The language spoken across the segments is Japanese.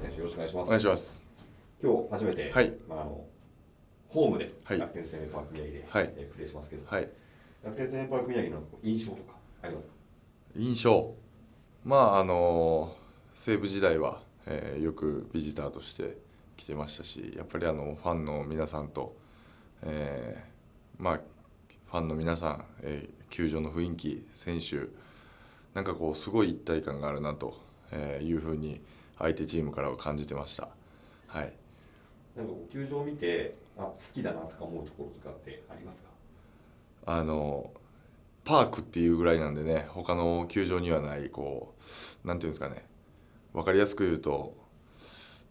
谷選手よろしくお願いします。お願いします。今日初めて、はい、まああのホームで楽天生命パーク宮城で、はい、えプレーしますけど、はい、楽天生命パーク宮城の印象とかありますか？印象、まああの西武時代は、えー、よくビジターとして来てましたし、やっぱりあのファンの皆さんと、えー、まあファンの皆さん、えー、球場の雰囲気、選手、なんかこうすごい一体感があるなとえいうふうに相手チームからは感じてました。はい、なんか球場を見てあ好きだなとか思うところとかってありますかあのパークっていうぐらいなんでね他の球場にはないこう何ていうんですかね分かりやすく言うと、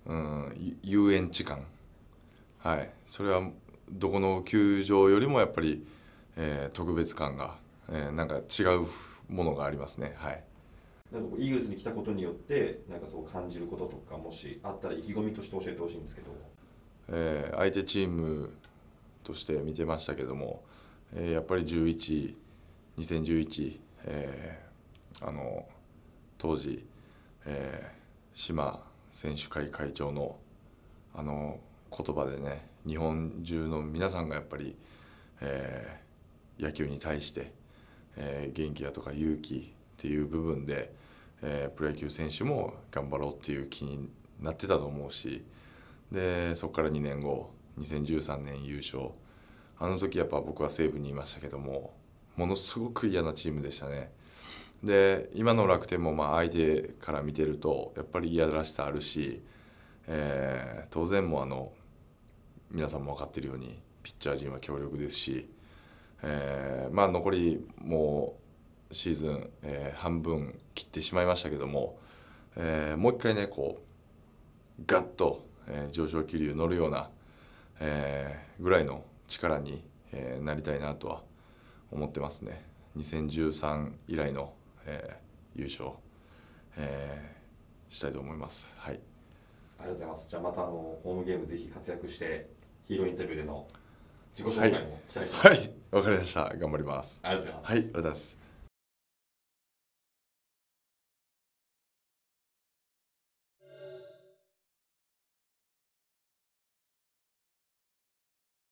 うん、遊園地感はいそれはどこの球場よりもやっぱり、えー、特別感が、えー、なんか違うものがありますねはい。なんかこうイーグルスに来たことによってなんかそう感じることとかもしあったら意気込みとして教えてほしいんですけど、えー、相手チームとして見てましたけども、えー、やっぱり11、2011、えー、あの当時、えー、島選手会会長のあの言葉でね日本中の皆さんがやっぱり、えー、野球に対して、えー、元気だとか勇気っていう部分で、えー、プロ野球選手も頑張ろうっていう気になってたと思うしでそこから2年後2013年優勝あの時やっぱ僕は西武にいましたけどもものすごく嫌なチームでしたね。で今の楽天もまあ相手から見てるとやっぱり嫌らしさあるし、えー、当然もあの皆さんも分かってるようにピッチャー陣は強力ですし、えー、まあ残りもうシーズン、えー、半分切ってしまいましたけども、えー、もう一回ねこうガッと、えー、上昇気流乗るような、えー、ぐらいの力に、えー、なりたいなとは思ってますね2013以来の、えー、優勝、えー、したいと思いますはいありがとうございますじゃあまたあのホームゲームぜひ活躍してヒーローインタビューでの自己紹介も期待してますはいわ、はい、かりました頑張りますありがとうございますはいありがとうございます